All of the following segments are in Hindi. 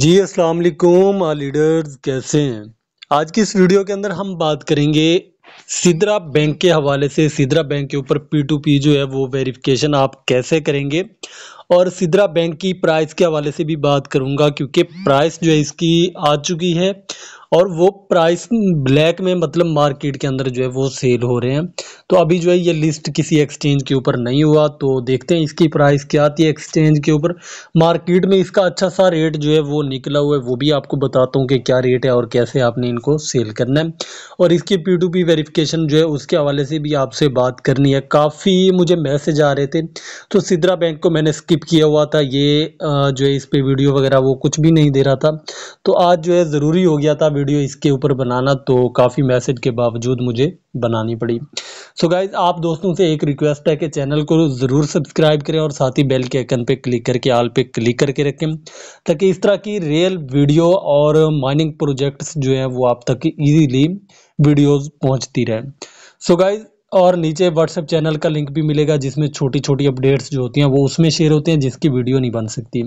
जी अस्सलाम वालेकुम लीडर्स कैसे हैं आज की इस वीडियो के अंदर हम बात करेंगे सिद्रा बैंक के हवाले से सिद्रा बैंक के ऊपर पी टू पी जो है वो वेरिफिकेशन आप कैसे करेंगे और सिद्रा बैंक की प्राइस के हवाले से भी बात करूंगा क्योंकि प्राइस जो है इसकी आ चुकी है और वो प्राइस ब्लैक में मतलब मार्केट के अंदर जो है वो सेल हो रहे हैं तो अभी जो है ये लिस्ट किसी एक्सचेंज के ऊपर नहीं हुआ तो देखते हैं इसकी प्राइस क्या आती है एक्सचेंज के ऊपर मार्केट में इसका अच्छा सा रेट जो है वो निकला हुआ है वो भी आपको बताता हूँ कि क्या रेट है और कैसे आपने इनको सेल करना है और इसकी पी टू पी वेरीफ़िकेशन जो है उसके हवाले से भी आपसे बात करनी है काफ़ी मुझे मैसेज आ रहे थे तो सिद्रा बैंक को मैंने स्किप किया हुआ था ये जो है इस पर वीडियो वगैरह वो कुछ भी नहीं दे रहा था तो आज जो है ज़रूरी हो गया था वीडियो इसके ऊपर बनाना तो काफ़ी मैसेज के बावजूद मुझे बनानी पड़ी सो so गाइज आप दोस्तों से एक रिक्वेस्ट है कि चैनल को ज़रूर सब्सक्राइब करें और साथ ही बेल के आइकन पे क्लिक करके आल पे क्लिक करके रखें ताकि इस तरह की रियल वीडियो और माइनिंग प्रोजेक्ट्स जो हैं वो आप तक ईजीली वीडियोज़ पहुँचती रहें सो so गाइज़ और नीचे व्हाट्सएप चैनल का लिंक भी मिलेगा जिसमें छोटी छोटी अपडेट्स जो होती हैं वो उसमें शेयर होते हैं जिसकी वीडियो नहीं बन सकती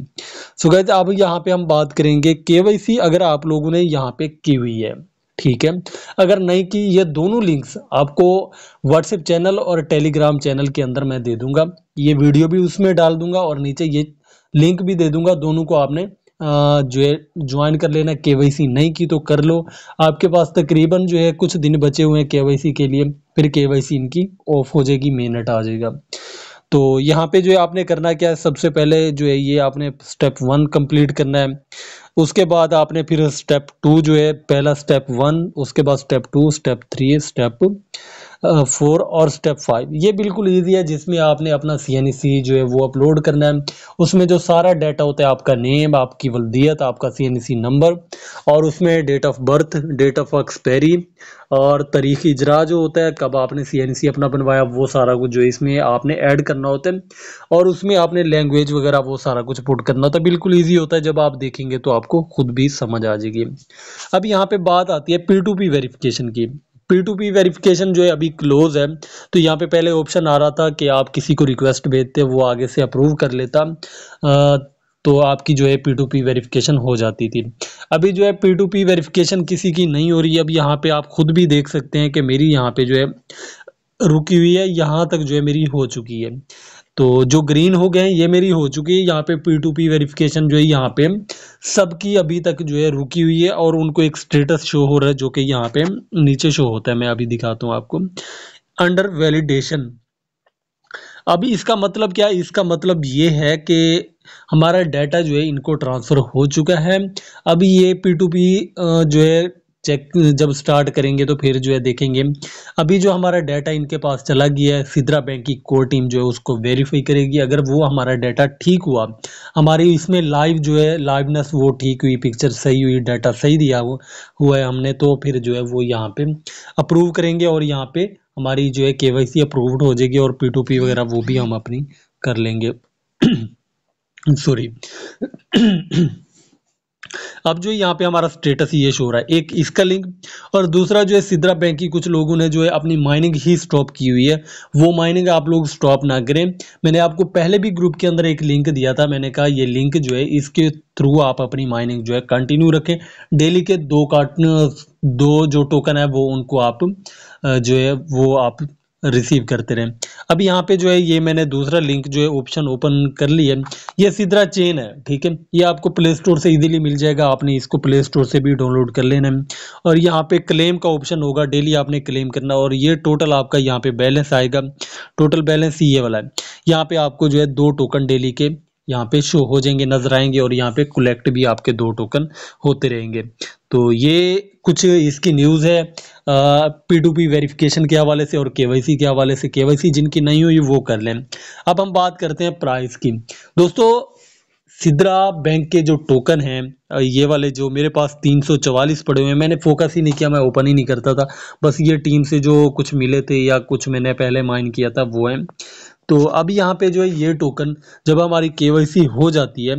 सो गैज अब यहाँ पे हम बात करेंगे के अगर आप लोगों ने यहाँ पे की हुई है ठीक है अगर नहीं की ये दोनों लिंक्स आपको व्हाट्सएप चैनल और टेलीग्राम चैनल के अंदर मैं दे दूंगा ये वीडियो भी उसमें डाल दूंगा और नीचे ये लिंक भी दे दूंगा दोनों को आपने जो है ज्वाइन कर लेना के नहीं की तो कर लो आपके पास तकरीबन जो है कुछ दिन बचे हुए हैं के के लिए फिर के इनकी ऑफ हो जाएगी मेन आ जाएगा तो यहाँ पे जो है आपने करना क्या है सबसे पहले जो है ये आपने स्टेप वन कंप्लीट करना है उसके बाद आपने फिर स्टेप टू जो है पहला स्टेप वन उसके बाद step two step three step four और स्टेप फाइव ये बिल्कुल ईजी है जिसमें आपने अपना सी जो है वो अपलोड करना है उसमें जो सारा डाटा होता है आपका नेम आपकी वल्दियत आपका सी नंबर और उसमें date of birth date of expiry और तारीख इजरा जो होता है कब आपने सी अपना बनवाया वो सारा कुछ जो है इसमें आपने ऐड करना होता है और उसमें आपने लैंग्वेज वगैरह वो सारा कुछ पुट करना होता है बिल्कुल ईजी होता है जब आप देखेंगे तो आपको खुद भी समझ आ जाएगी अब यहाँ पे बात आती है पी टू पी वेरीफ़िकेशन की पी टू पी वेरीफिकेशन जो है अभी क्लोज है तो यहाँ पे पहले ऑप्शन आ रहा था कि आप किसी को रिक्वेस्ट भेजते वो आगे से अप्रूव कर लेता आ, तो आपकी जो है पी टू पी वेरीफिकेशन हो जाती थी अभी जो है पी टू पी वेरीफिकेशन किसी की नहीं हो रही है अब यहाँ पे आप खुद भी देख सकते हैं कि मेरी यहाँ पे जो है रुकी हुई है यहाँ तक जो है मेरी हो चुकी है तो जो ग्रीन हो गए ये मेरी हो चुकी है यहाँ पे पी टू पी वेरिफिकेशन जो है यहाँ पे सबकी अभी तक जो है रुकी हुई है और उनको एक स्टेटस शो हो रहा है जो कि यहाँ पे नीचे शो होता है मैं अभी दिखाता हूँ आपको अंडर वैलिडेशन अभी इसका मतलब क्या इसका मतलब ये है कि हमारा डाटा जो है इनको ट्रांसफ़र हो चुका है अभी ये पी टू पी जो है चेक जब स्टार्ट करेंगे तो फिर जो है देखेंगे अभी जो हमारा डाटा इनके पास चला गया है सिद्रा बैंक की कोर टीम जो है उसको वेरीफाई करेगी अगर वो हमारा डाटा ठीक हुआ हमारी इसमें लाइव जो है लाइवनेस वो ठीक हुई पिक्चर सही हुई डाटा सही दिया हुआ है हमने तो फिर जो है वो यहाँ पे अप्रूव करेंगे और यहाँ पे हमारी जो है के वाई सी अप्रूव्ड हो जाएगी और पी पी वगैरह वो भी हम अपनी कर लेंगे सॉरी अब जो यहाँ पे हमारा स्टेटस ये शो रहा है एक इसका लिंक और दूसरा जो है सिद्रा बैंक की कुछ लोगों ने जो है अपनी माइनिंग ही स्टॉप की हुई है वो माइनिंग आप लोग स्टॉप ना करें मैंने आपको पहले भी ग्रुप के अंदर एक लिंक दिया था मैंने कहा ये लिंक जो है इसके थ्रू आप अपनी माइनिंग जो है कंटिन्यू रखें डेली के दो कार्ट दो जो टोकन है वो उनको आप जो है वो आप रिसीव करते रहें अब यहाँ पे जो है ये मैंने दूसरा लिंक जो है ऑप्शन ओपन कर ली है ये सिद्रा चेन है ठीक है ये आपको प्ले स्टोर से इजीली मिल जाएगा आपने इसको प्ले स्टोर से भी डाउनलोड कर लेना है और यहाँ पे क्लेम का ऑप्शन होगा डेली आपने क्लेम करना और ये टोटल आपका यहाँ पे बैलेंस आएगा टोटल बैलेंस ये वाला है यहाँ पे आपको जो है दो टोकन डेली के यहाँ पे शो हो जाएंगे नजर आएंगे और यहाँ पे कलेक्ट भी आपके दो टोकन होते रहेंगे तो ये कुछ इसकी न्यूज़ है पी टू पी वेरिफिकेशन के हवाले से और सी के हवाले से सी जिनकी नहीं हुई वो कर लें अब हम बात करते हैं प्राइस की दोस्तों सिद्रा बैंक के जो टोकन हैं ये वाले जो मेरे पास 344 पड़े हुए हैं मैंने फोकस ही नहीं किया मैं ओपन ही नहीं करता था बस ये टीम से जो कुछ मिले थे या कुछ मैंने पहले माइन किया था वो हैं तो अब यहाँ पे जो है ये टोकन जब हमारी के हो जाती है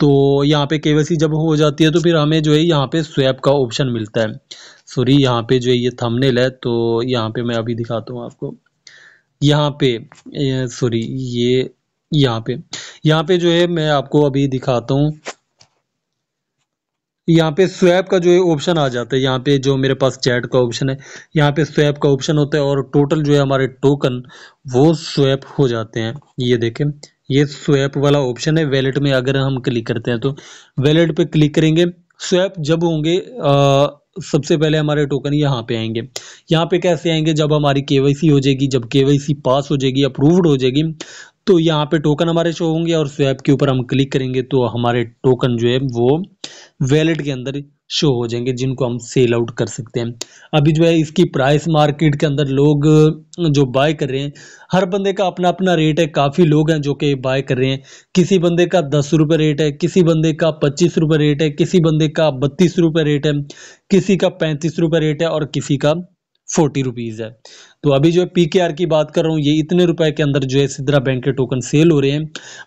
तो यहाँ पे के जब हो जाती है तो फिर हमें जो है यहाँ पे स्वैप का ऑप्शन मिलता है सॉरी यहाँ पे जो है ये थंबनेल है तो यहाँ पे मैं अभी दिखाता हूँ आपको यहाँ पे सॉरी ये यहाँ पे यहाँ पे जो है मैं आपको अभी दिखाता हूँ यहाँ पे स्वैप का जो है ऑप्शन आ जाता है यहाँ पे जो मेरे पास चैट का ऑप्शन है यहाँ पे स्वैप का ऑप्शन होता है और टोटल जो है हमारे टोकन वो स्वैप हो जाते हैं ये देखें ये स्वैप वाला ऑप्शन है वैलेट में अगर हम क्लिक करते हैं तो वैलेट पे क्लिक करेंगे स्वैप जब होंगे सबसे पहले हमारे टोकन यहाँ पे आएंगे यहाँ पे कैसे आएंगे जब हमारी के हो जाएगी जब के पास हो जाएगी अप्रूव्ड हो जाएगी तो यहाँ पे टोकन हमारे शो होंगे और स्वैप के ऊपर हम क्लिक करेंगे तो हमारे टोकन जो है वो वैलेट के अंदर शो हो जाएंगे जिनको हम सेल आउट कर सकते हैं अभी जो है इसकी प्राइस मार्केट के अंदर लोग जो बाय कर रहे हैं हर बंदे का अपना अपना रेट है काफ़ी लोग हैं जो कि बाय कर रहे हैं किसी बंदे का दस रुपये रेट है किसी बंदे का पच्चीस रुपये रेट है किसी बंदे का बत्तीस रुपये रेट है किसी का पैंतीस रुपये रेट है और किसी का फोर्टी रुपीज़ है तो अभी जो है पी के आर की बात कर रहा हूँ ये इतने रुपए के अंदर जो है सिद्रा बैंक के टोकन सेल हो रहे हैं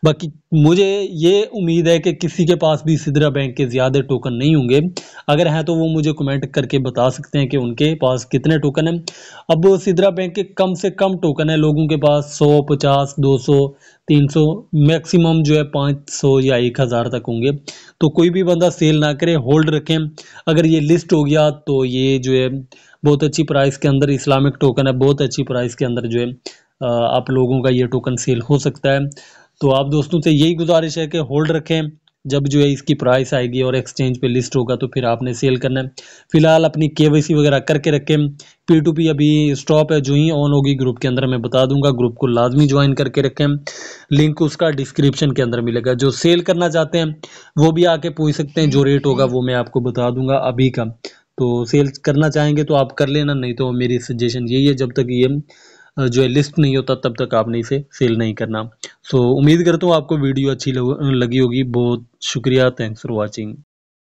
बाकी मुझे ये उम्मीद है कि किसी के पास भी सिद्रा बैंक के ज़्यादा टोकन नहीं होंगे अगर हैं तो वो मुझे कमेंट करके बता सकते हैं कि उनके पास कितने टोकन हैं अब वो सिद्रा बैंक के कम से कम टोकन है लोगों के पास सौ पचास दो सौ तीन सौ मैक्सिमम जो है पाँच सौ या एक हज़ार तक होंगे तो कोई भी बंदा सेल ना करे होल्ड रखें अगर ये लिस्ट हो गया तो ये जो है बहुत अच्छी प्राइस के अंदर इस्लामिक टोकन है बहुत अच्छी प्राइस के अंदर जो है आप लोगों का ये टोकन सेल हो सकता है तो आप दोस्तों से यही गुजारिश है कि होल्ड रखें जब जो है इसकी प्राइस आएगी और एक्सचेंज पे लिस्ट होगा तो फिर आपने सेल करना है फिलहाल अपनी के वगैरह करके रखें पी टू पी अभी स्टॉप है जो ही ऑन होगी ग्रुप के अंदर मैं बता दूंगा ग्रुप को लाजमी ज्वाइन करके रखें लिंक उसका डिस्क्रिप्शन के अंदर मिलेगा जो सेल करना चाहते हैं वो भी आके पूछ सकते हैं जो रेट होगा वो मैं आपको बता दूंगा अभी का तो सेल्स करना चाहेंगे तो आप कर लेना नहीं तो मेरी सजेशन यही है जब तक ये जो है लिस्ट नहीं होता तब तक आपने इसे सेल नहीं करना सो so, उम्मीद करता हूँ आपको वीडियो अच्छी लगी होगी बहुत शुक्रिया थैंक्स फॉर वॉचिंग